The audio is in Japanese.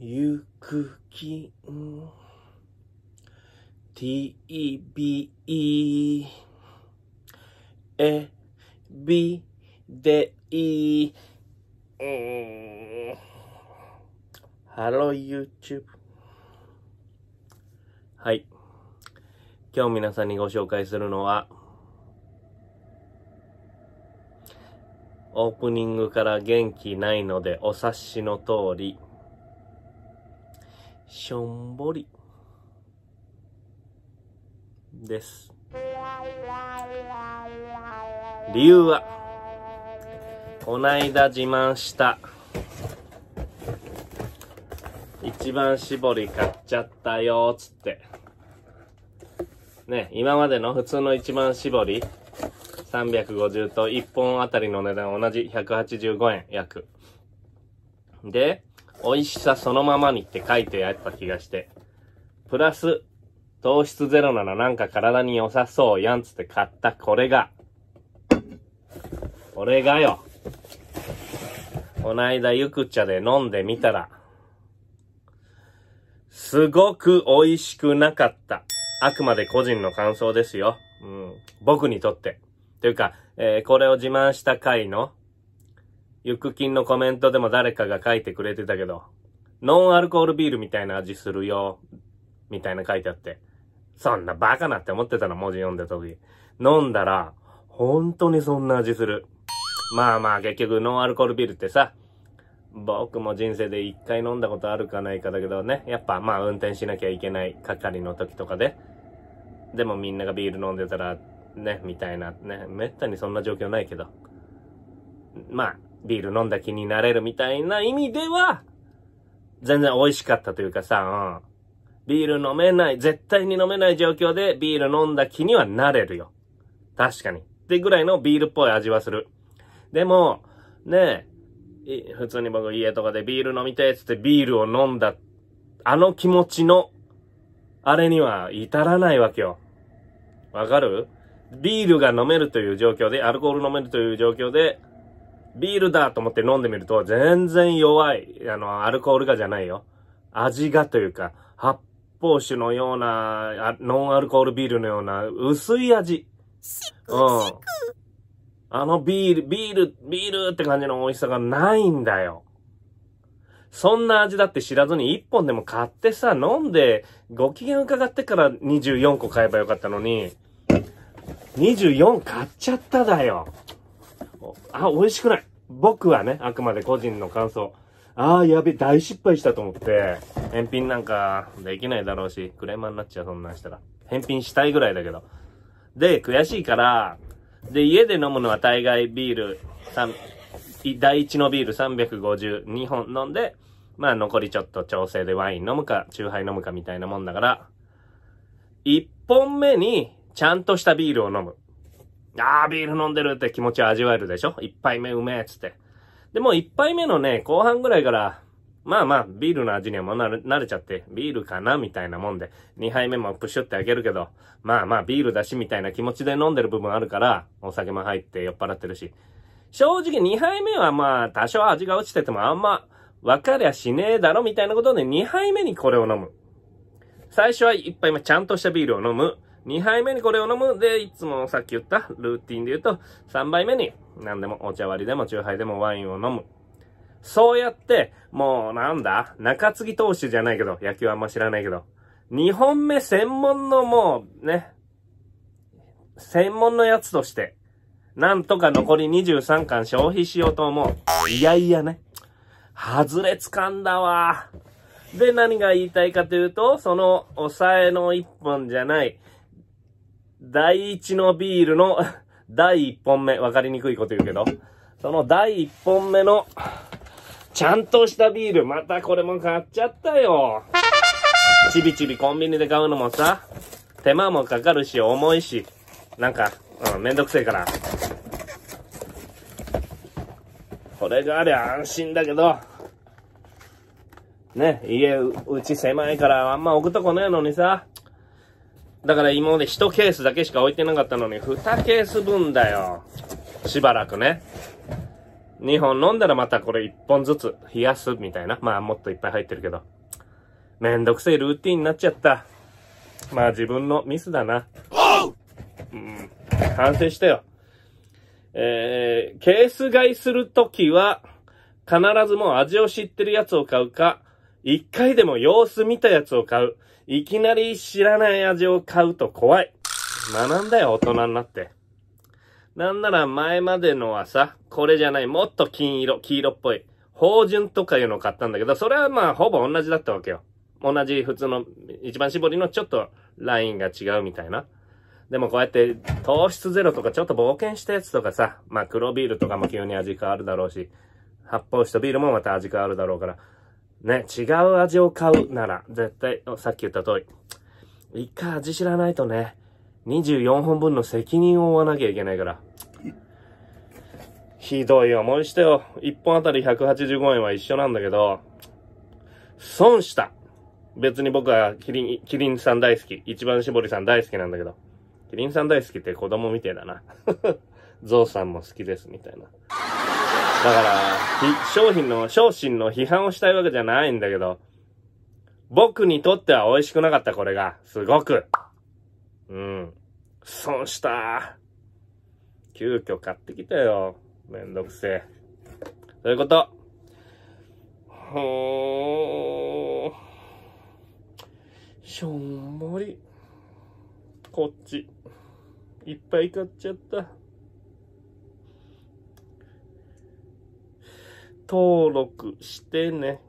ゆくきん TBE エビデイハロー YouTube はい今日皆さんにご紹介するのはオープニングから元気ないのでお察しの通りしょんぼりです理由はこないだ自慢した一番搾り買っちゃったよつってね今までの普通の一番搾り350と1本あたりの値段同じ185円約で美味しさそのままにって書いてあった気がして。プラス、糖質ゼロならなんか体に良さそうやんつって買ったこれが。これがよ。こないだゆく茶で飲んでみたら、すごく美味しくなかった。あくまで個人の感想ですよ。うん。僕にとって。というか、えー、これを自慢した回のゆくきんのコメントでも誰かが書いてくれてたけど、ノンアルコールビールみたいな味するよ、みたいな書いてあって。そんなバカなって思ってたの、文字読んだ時。飲んだら、本当にそんな味する。まあまあ、結局、ノンアルコールビールってさ、僕も人生で一回飲んだことあるかないかだけどね、やっぱまあ運転しなきゃいけない係の時とかで、でもみんながビール飲んでたら、ね、みたいな、ね、めったにそんな状況ないけど、まあ、ビール飲んだ気になれるみたいな意味では、全然美味しかったというかさ、うん。ビール飲めない、絶対に飲めない状況でビール飲んだ気にはなれるよ。確かに。ってぐらいのビールっぽい味はする。でも、ねえ、普通に僕家とかでビール飲みたいっつってビールを飲んだ、あの気持ちの、あれには至らないわけよ。わかるビールが飲めるという状況で、アルコール飲めるという状況で、ビールだと思って飲んでみると、全然弱い。あの、アルコールがじゃないよ。味がというか、発泡酒のような、ノンアルコールビールのような、薄い味。うん。あのビール、ビール、ビールって感じの美味しさがないんだよ。そんな味だって知らずに1本でも買ってさ、飲んで、ご機嫌伺ってから24個買えばよかったのに、24買っちゃっただよ。あ、美味しくない。僕はね、あくまで個人の感想。ああ、やべ、大失敗したと思って、返品なんかできないだろうし、クレーマーになっちゃう、そんなんしたら。返品したいぐらいだけど。で、悔しいから、で、家で飲むのは大概ビール、第一のビール3 5 2本飲んで、まあ残りちょっと調整でワイン飲むか、チューハイ飲むかみたいなもんだから、1本目にちゃんとしたビールを飲む。あー、ビール飲んでるって気持ちを味わえるでしょ一杯目うめえっつって。で、も一杯目のね、後半ぐらいから、まあまあ、ビールの味にはもう慣れちゃって、ビールかなみたいなもんで、2杯目もプシュってあげるけど、まあまあ、ビールだしみたいな気持ちで飲んでる部分あるから、お酒も入って酔っ払ってるし。正直2杯目はまあ、多少味が落ちててもあんま、わかりゃしねえだろみたいなことで2杯目にこれを飲む。最初は1杯目ちゃんとしたビールを飲む。2杯目にこれを飲むで、いつもさっき言ったルーティンで言うと、3杯目に何でもお茶割りでもチューハイでもワインを飲む。そうやって、もうなんだ中継ぎ投手じゃないけど、野球はあんま知らないけど、2本目専門のもうね、専門のやつとして、なんとか残り23巻消費しようと思う。いやいやね。外れつかんだわ。で、何が言いたいかというと、その、抑えの一本じゃない、第一のビールの 第一本目、わかりにくいこと言うけど、その第一本目の、ちゃんとしたビール、またこれも買っちゃったよ。ちびちびコンビニで買うのもさ、手間もかかるし、重いし、なんか、うん、めんどくせえから。これがありゃ安心だけど、ね、家、うち狭いからあんま置くとこねえのにさ、だから今まで1ケースだけしか置いてなかったのに、2ケース分だよ。しばらくね。2本飲んだらまたこれ1本ずつ冷やすみたいな。まあもっといっぱい入ってるけど。めんどくせえルーティンになっちゃった。まあ自分のミスだな。うん。反省したよ。えー、ケース買いするときは、必ずもう味を知ってるやつを買うか、一回でも様子見たやつを買う。いきなり知らない味を買うと怖い。学んだよ、大人になって。なんなら前までのはさ、これじゃない、もっと金色、黄色っぽい、芳醇とかいうのを買ったんだけど、それはまあほぼ同じだったわけよ。同じ普通の一番絞りのちょっとラインが違うみたいな。でもこうやって糖質ゼロとかちょっと冒険したやつとかさ、まあ黒ビールとかも急に味変わるだろうし、発泡したビールもまた味変わるだろうから、ね、違う味を買うなら、絶対、さっき言った通り、一回味知らないとね、24本分の責任を負わなきゃいけないから。ひどい思いしてよ。1本あたり185円は一緒なんだけど、損した。別に僕はキリン、キリンさん大好き。一番絞りさん大好きなんだけど。キリンさん大好きって子供みてえだな。ゾウさんも好きですみたいな。だから、商品の、商品の批判をしたいわけじゃないんだけど、僕にとっては美味しくなかった、これが。すごく。うん。損した。急遽買ってきたよ。めんどくせえ。そういうこと。ほー。しょんぼり。こっち。いっぱい買っちゃった。登録してね。